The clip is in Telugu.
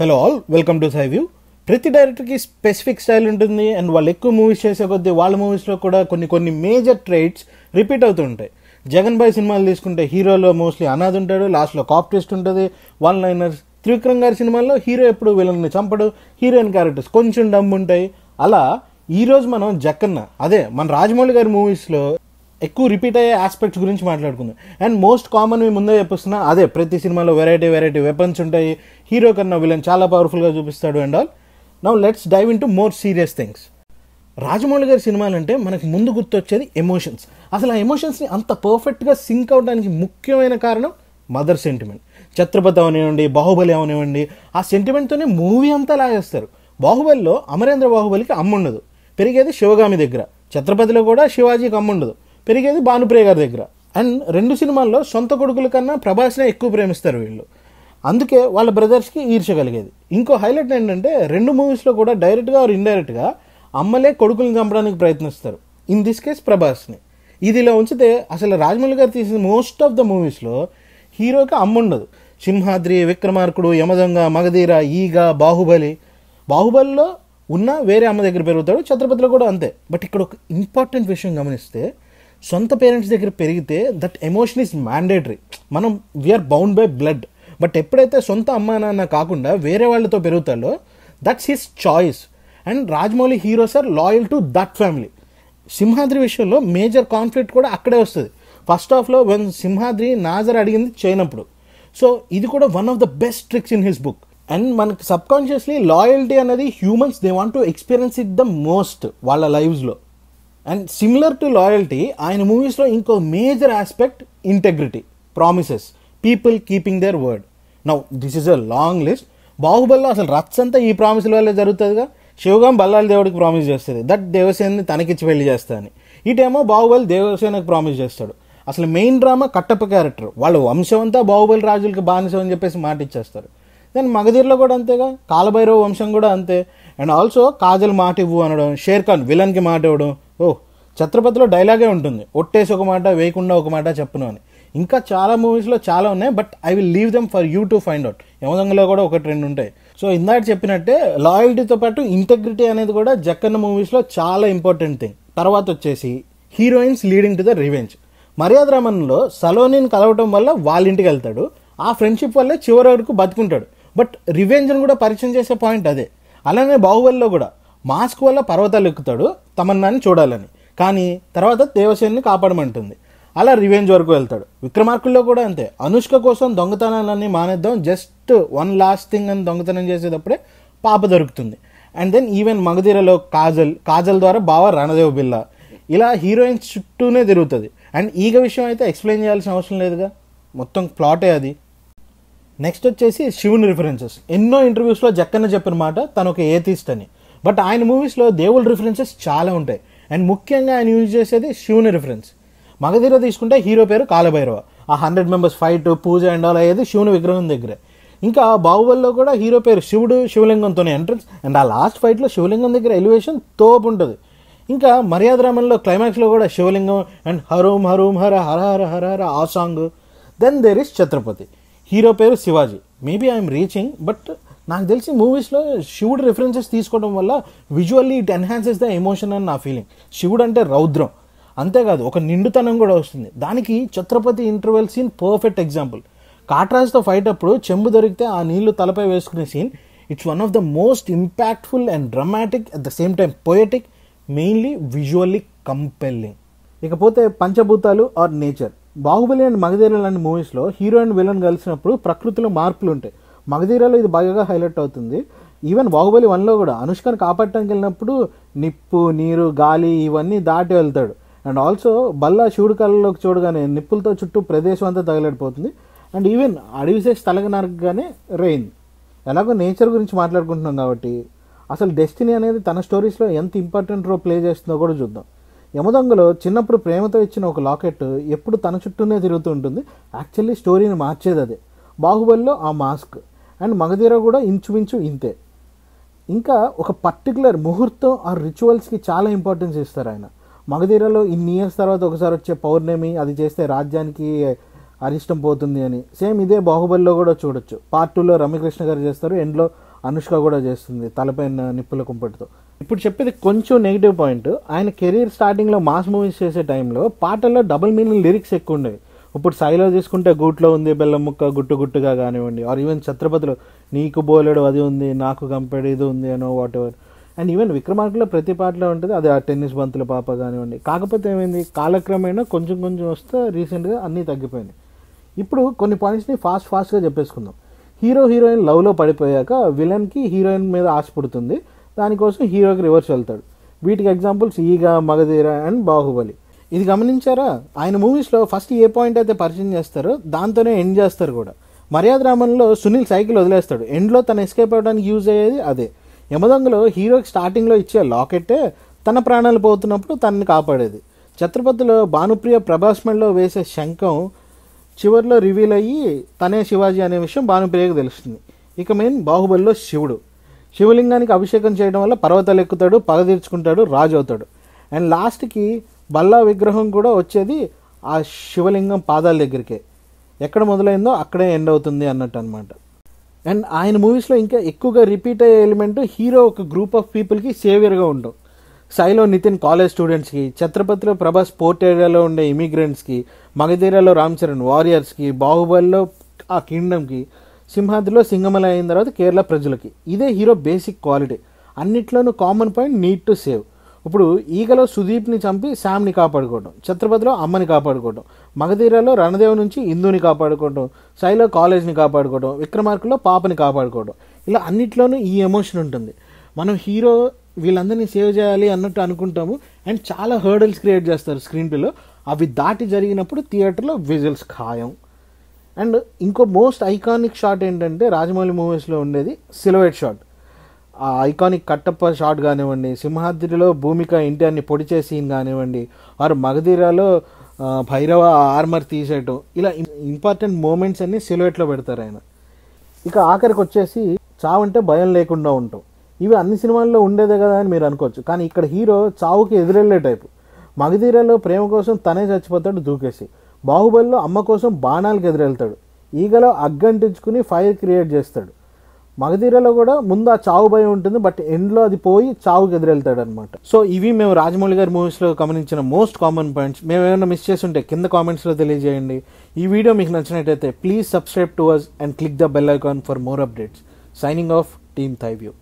hello all welcome to view ప్రతి డైరెక్టర్కి స్పెసిఫిక్ స్టైల్ ఉంటుంది అండ్ వాళ్ళు ఎక్కువ మూవీస్ చేసే కొద్దీ వాళ్ళ మూవీస్లో కూడా కొన్ని కొన్ని మేజర్ ట్రైట్స్ రిపీట్ అవుతుంటాయి జగన్ బాయ్ సినిమాలు తీసుకుంటే హీరోలో మోస్ట్లీ అనాథ్ ఉంటాడు లాస్ట్లో కాప్ ట్విస్ట్ ఉంటుంది వన్ లైనర్స్ త్రివిక్రమ్ గారి సినిమాల్లో హీరో ఎప్పుడు వీళ్ళని చంపడు హీరోయిన్ క్యారెక్టర్స్ కొంచెం డమ్ ఉంటాయి అలా ఈరోజు మనం జక్కన్న అదే మన రాజమౌళి గారి మూవీస్లో ఎక్కువ రిపీట్ అయ్యే ఆస్పెక్ట్స్ గురించి మాట్లాడుకుందాం అండ్ మోస్ట్ కామన్ మేము ముందే చెప్పిస్తున్నా అదే ప్రతి సినిమాలో వెరైటీ వెరైటీ వెపన్స్ ఉంటాయి హీరో కన్నా విలన్ చాలా పవర్ఫుల్గా చూపిస్తాడు and all now let's dive into more serious things Rajamouli గారి సినిమాలంటే మనకు ముందు గుర్తొచ్చేది ఎమోషన్స్ అసలు ఆ ఎమోషన్స్ని అంత పర్ఫెక్ట్గా సింక్ అవడానికి ముఖ్యమైన కారణం మదర్ సెంటిమెంట్ ఛత్రపతి అవనివ్వండి బాహుబలి అవనివ్వండి ఆ సెంటిమెంట్తోనే మూవీ అంతా లాగేస్తారు బాహుబలిలో అమరేంద్ర బాహుబలికి అమ్ముండదు పెరిగేది శివగామి దగ్గర ఛత్రపతిలో కూడా శివాజీకి అమ్ముండదు పెరిగేది భానుప్రియ గారి దగ్గర అండ్ రెండు సినిమాల్లో సొంత కొడుకుల కన్నా ప్రభాస్నే ఎక్కువ ప్రేమిస్తారు వీళ్ళు అందుకే వాళ్ళ బ్రదర్స్కి ఈర్ష కలిగేది ఇంకో హైలైట్ ఏంటంటే రెండు మూవీస్లో కూడా డైరెక్ట్గా ఆర్ ఇండైరెక్ట్గా అమ్మలే కొడుకుని చంపడానికి ప్రయత్నిస్తారు ఇన్ దిస్ కేస్ ప్రభాస్ని ఇది ఇలా ఉంచితే అసలు రాజమౌళి గారు తీసిన మోస్ట్ ఆఫ్ ద మూవీస్లో హీరోకి అమ్మ ఉండదు సింహాద్రి విక్రమార్కుడు యమదొంగ మగధీర ఈగ బాహుబలి బాహుబలిలో ఉన్న వేరే అమ్మ దగ్గర పెరుగుతాడు ఛత్రపతిలో కూడా అంతే బట్ ఇక్కడ ఒక ఇంపార్టెంట్ విషయం గమనిస్తే సొంత పేరెంట్స్ దగ్గర పెరిగితే దట్ ఎమోషన్ ఈజ్ మ్యాండేటరీ మనం we are bound by blood but ఎప్పుడైతే సొంత అమ్మ నాన్న కాకుండా వేరే వాళ్ళతో పెరుగుతాడో that's his choice and Rajamouli heroes are loyal to that family Simhadri విషయంలో మేజర్ కాన్ఫ్లిక్ట్ కూడా అక్కడే వస్తుంది ఫస్ట్ ఆఫ్లో వన్ సింహాద్రి నాజర్ అడిగింది చేయనప్పుడు సో ఇది కూడా one of the best tricks in his book and మనకి సబ్కాన్షియస్లీ లాయల్టీ అనేది humans they want to experience it the most వాళ్ళ లైవ్స్లో అండ్ సిమిలర్ టు లాయల్టీ ఆయన మూవీస్లో ఇంకో major aspect integrity promises people keeping their word now this is a long list బాహుబలిలో అసలు అంతా ఈ ప్రామిసుల వల్లే జరుగుతుందిగా శివగాం బల్లాలి దేవుడికి ప్రామిస్ చేస్తుంది దట్ దేవసేనని తనకిచ్చి పెళ్లి ఈ ఇటేమో బాహుబలి దేవసేనకు ప్రామిస్ చేస్తాడు అసలు మెయిన్ డ్రామా కట్టప్ప క్యారెక్టర్ వాళ్ళు వంశం అంతా బాహుబలి రాజులకి బానిసం అని చెప్పేసి మాట ఇచ్చేస్తారు దాని మగధీర్లో కూడా అంతేగా కాలభైరవ వంశం కూడా అంతే అండ్ ఆల్సో కాజల్ మాట ఇవ్వు అనడం షేర్ఖాన్ విలన్కి మాట ఇవ్వడం ఓ ఛత్రపతిలో డైలాగే ఉంటుంది ఒట్టేసి ఒక మాట వేయకుండా ఒక మాట చెప్పను అని ఇంకా చాలా మూవీస్లో చాలా ఉన్నాయి but I will leave them for you to find out యమదంగలో కూడా ఒకటి రెండు ఉంటాయి సో ఇందాక చెప్పినట్టే లాయల్టీతో పాటు ఇంటగ్రిటీ అనేది కూడా జక్కన్న మూవీస్లో చాలా ఇంపార్టెంట్ థింగ్ తర్వాత వచ్చేసి heroines leading to the revenge Maryada రమణలో సలోని కలవటం వల్ల వాళ్ళ ఇంటికి వెళ్తాడు ఆ ఫ్రెండ్షిప్ వల్లే చివరి వరకు బతుకుంటాడు బట్ రివెంజ్ని కూడా పరిచయం చేసే పాయింట్ అదే అలానే బాహుబలిలో కూడా మాస్క్ వల్ల పర్వతాలు ఎక్కుతాడు తమన్నాని చూడాలని కానీ తర్వాత దేవసేనని కాపాడమంటుంది అలా రివెంజ్ వరకు వెళ్తాడు విక్రమార్కుల్లో కూడా అంతే అనుష్క కోసం దొంగతనాలన్నీ మానేద్దాం జస్ట్ వన్ లాస్ట్ థింగ్ అని దొంగతనం చేసేటప్పుడే పాప దొరుకుతుంది అండ్ దెన్ ఈవెన్ మగధీరలో కాజల్ కాజల్ ద్వారా బావ రణదేవ్ బిల్లా ఇలా హీరోయిన్స్ చుట్టూనే తిరుగుతుంది అండ్ ఈగ విషయం అయితే ఎక్స్ప్లెయిన్ చేయాల్సిన అవసరం లేదుగా మొత్తం ప్లాటే అది నెక్స్ట్ వచ్చేసి శివుని రిఫరెన్సెస్ ఎన్నో ఇంటర్వ్యూస్లో జక్కన్న చెప్పిన మాట తను ఒక ఏతీస్ట్ అని బట్ ఆయన మూవీస్లో దేవుళ్ళ రిఫరెన్సెస్ చాలా ఉంటాయి అండ్ ముఖ్యంగా ఆయన యూజ్ చేసేది శివుని రిఫరెన్స్ మగధీర తీసుకుంటే హీరో పేరు కాలభైరవ ఆ హండ్రెడ్ మెంబర్స్ ఫైట్ పూజ అండ్ ఆల్ అయ్యేది శివుని విగ్రహం దగ్గరే ఇంకా బాహుబలిలో కూడా హీరో పేరు శివుడు శివలింగంతోనే ఎంట్రన్స్ అండ్ ఆ లాస్ట్ ఫైట్లో శివలింగం దగ్గర ఎలివేషన్ తోపు ఉంటుంది ఇంకా మర్యాద రామన్లో క్లైమాక్స్లో కూడా శివలింగం అండ్ హరోం హరోం హర హర హర హర హర ఆ song then there is Chatrapathi hero పేరు Shivaji maybe I'm reaching but నాకు తెలిసి మూవీస్లో శివుడు రిఫరెన్సెస్ తీసుకోవడం వల్ల visually it enhances the emotion అని నా ఫీలింగ్ శివుడు అంటే రౌద్రం అంతేకాదు ఒక నిండుతనం కూడా వస్తుంది దానికి Chatrapathi interval scene perfect example కాట్రాజ్తో ఫైట్ అప్పుడు చెంబు దొరికితే ఆ నీళ్లు తలపై వేసుకునే scene it's one of the most impactful and dramatic at the same time poetic mainly visually compelling ఇకపోతే పంచభూతాలు or nature Baahubali and Magadheera లాంటి మూవీస్లో హీరో అండ్ విలన్ కలిసినప్పుడు ప్రకృతిలో మార్పులు ఉంటాయి మగధీరాలో ఇది బాగా హైలైట్ అవుతుంది ఈవెన్ బాహుబలి వన్లో కూడా అనుష్కను కాపాడటానికి వెళ్ళినప్పుడు నిప్పు నీరు గాలి ఇవన్నీ దాటి వెళ్తాడు అండ్ ఆల్సో బల్లా శివుడు కళ్ళలోకి చూడగానే నిప్పులతో చుట్టూ ప్రదేశం అంతా తగలడిపోతుంది అండ్ ఈవెన్ అడవిసేసి నరకగానే రెయిన్ ఎలాగో నేచర్ గురించి మాట్లాడుకుంటున్నాం కాబట్టి అసలు డెస్టినీ అనేది తన స్టోరీస్లో ఎంత ఇంపార్టెంట్ రోల్ ప్లే చేస్తుందో కూడా చూద్దాం యమదొంగలో చిన్నప్పుడు ప్రేమతో ఇచ్చిన ఒక లాకెట్ ఎప్పుడు తన చుట్టూనే తిరుగుతూ ఉంటుంది యాక్చువల్లీ స్టోరీని మార్చేది అదే బాహుబలిలో ఆ మాస్క్ అండ్ మగధీర కూడా ఇంచుమించు ఇంతే ఇంకా ఒక పర్టికులర్ ముహూర్తం ఆ రిచువల్స్కి చాలా ఇంపార్టెన్స్ ఇస్తారు ఆయన మగధీరలో ఇన్ని ఇయర్స్ తర్వాత ఒకసారి వచ్చే పౌర్ణమి అది చేస్తే రాజ్యానికి అరిష్టం పోతుంది అని సేమ్ ఇదే బాహుబలిలో కూడా చూడొచ్చు పార్ట్ టూలో రమ్యకృష్ణ గారు చేస్తారు ఎండ్లో అనుష్క కూడా చేస్తుంది తలపైన నిప్పుల కుంపటితో ఇప్పుడు చెప్పేది కొంచెం నెగిటివ్ పాయింట్ ఆయన కెరీర్ స్టార్టింగ్లో మాస్ మూవీస్ చేసే టైంలో పాటల్లో డబుల్ మీనింగ్ లిరిక్స్ ఎక్కువ ఉండేవి ఇప్పుడు సాయిలో తీసుకుంటే గూట్లో ఉంది బెల్లం ముక్క గుట్టు గుట్టుగా కానివ్వండి ఆర్ ఈవెన్ ఛత్రపతిలో నీకు బోలేడు అది ఉంది నాకు కంపెనీ ఇది ఉంది అనో వాట్ ఎవర్ అండ్ ఈవెన్ విక్రమార్కులో ప్రతి పాటలో ఉంటుంది అది ఆ టెన్నిస్ బంతులు పాప కానివ్వండి కాకపోతే ఏమైంది కాలక్రమేణా కొంచెం కొంచెం వస్తే రీసెంట్గా అన్నీ తగ్గిపోయినాయి ఇప్పుడు కొన్ని పాయింట్స్ని ఫాస్ట్ ఫాస్ట్గా చెప్పేసుకుందాం హీరో హీరోయిన్ లవ్లో పడిపోయాక విలన్కి హీరోయిన్ మీద ఆశ పుడుతుంది దానికోసం హీరోకి రివర్స్ వెళ్తాడు వీటికి ఎగ్జాంపుల్స్ ఈగ మగధీర అండ్ బాహుబలి ఇది గమనించారా ఆయన మూవీస్లో ఫస్ట్ ఏ పాయింట్ అయితే పరిచయం చేస్తారో దాంతోనే ఎండ్ చేస్తారు కూడా మర్యాద రామన్లో సునీల్ సైకిల్ వదిలేస్తాడు ఎండ్లో తను ఎస్కేప్ అవ్వడానికి యూజ్ అయ్యేది అదే యమదొంగలో హీరోకి స్టార్టింగ్లో ఇచ్చే లాకెట్టే తన ప్రాణాలు పోతున్నప్పుడు తనని కాపాడేది ఛత్రపతిలో భానుప్రియ ప్రభాస్మెంట్లో వేసే శంఖం చివరిలో రివీల్ అయ్యి తనే శివాజీ అనే విషయం భానుప్రియకు తెలుస్తుంది ఇక మెయిన్ బాహుబలిలో శివుడు శివలింగానికి అభిషేకం చేయడం వల్ల పర్వతాలు ఎక్కుతాడు పగ తీర్చుకుంటాడు రాజు అవుతాడు అండ్ లాస్ట్కి బల్లా విగ్రహం కూడా వచ్చేది ఆ శివలింగం పాదాల దగ్గరికే ఎక్కడ మొదలైందో అక్కడే ఎండ్ అవుతుంది అన్నట్టు అనమాట అండ్ ఆయన మూవీస్లో ఇంకా ఎక్కువగా రిపీట్ అయ్యే ఎలిమెంట్ హీరో ఒక గ్రూప్ ఆఫ్ పీపుల్కి సేవియర్గా ఉండవు సాయిలో నితిన్ కాలేజ్ స్టూడెంట్స్కి ఛత్రపతిలో ప్రభాస్ పోర్ట్ ఏరియాలో ఉండే ఇమిగ్రెంట్స్కి మగధీరాలో రామ్ చరణ్ వారియర్స్కి బాహుబలిలో ఆ కింగ్డమ్కి సింహాద్రిలో సింగమల అయిన తర్వాత కేరళ ప్రజలకి ఇదే హీరో బేసిక్ క్వాలిటీ అన్నిట్లోనూ common point need to save ఇప్పుడు ఈగలో సుదీప్ని చంపి శామ్ని కాపాడుకోవటం ఛత్రపతిలో అమ్మని కాపాడుకోవటం మగధీరాలో రణదేవ్ నుంచి ఇందుని కాపాడుకోవటం సైలో కాలేజ్ని కాపాడుకోవటం విక్రమార్కులో పాపని కాపాడుకోవటం ఇలా అన్నిట్లోనూ ఈ ఎమోషన్ ఉంటుంది మనం హీరో వీళ్ళందరినీ సేవ్ చేయాలి అన్నట్టు అనుకుంటాము అండ్ చాలా హర్డల్స్ క్రియేట్ చేస్తారు స్క్రీన్ ప్లేలో అవి దాటి జరిగినప్పుడు థియేటర్లో విజువల్స్ ఖాయం అండ్ ఇంకో మోస్ట్ ఐకానిక్ షాట్ ఏంటంటే రాజమౌళి మూవీస్లో ఉండేది సిలవేట్ షాట్ ఆ ఐకానిక్ కట్టప్ప షాట్ కానివ్వండి సింహాద్రిలో భూమిక ఇంటియాన్ని పొడి సీన్ కానివ్వండి వారు మగధీరాలో భైరవ ఆర్మర్ తీసేయటం ఇలా ఇంపార్టెంట్ మూమెంట్స్ అన్ని సిలువెట్లో పెడతారు ఆయన ఇక ఆఖరికి వచ్చేసి చావంటే భయం లేకుండా ఉంటాం ఇవి అన్ని సినిమాల్లో ఉండేదే కదా అని మీరు అనుకోవచ్చు కానీ ఇక్కడ హీరో చావుకి ఎదురెళ్ళే టైపు మగధీరాలో ప్రేమ కోసం తనే చచ్చిపోతాడు దూకేసి బాహుబలిలో అమ్మ కోసం బాణాలకు ఎదురెళ్తాడు ఈగలో అగ్గంటించుకుని ఫైర్ క్రియేట్ చేస్తాడు మగధీరలో కూడా ముందు ఆ చావు భయం ఉంటుంది బట్ ఎండ్లో అది పోయి చావుకి ఎదురెళ్తాడు అనమాట సో ఇవి మేము రాజమౌళి గారి మూవీస్లో గమనించిన మోస్ట్ కామన్ పాయింట్స్ మేము ఏమైనా మిస్ చేసి ఉంటే కింద కామెంట్స్లో తెలియజేయండి ఈ వీడియో మీకు నచ్చినట్టయితే please subscribe to us and click the bell icon for more updates signing off team థైవ్యూ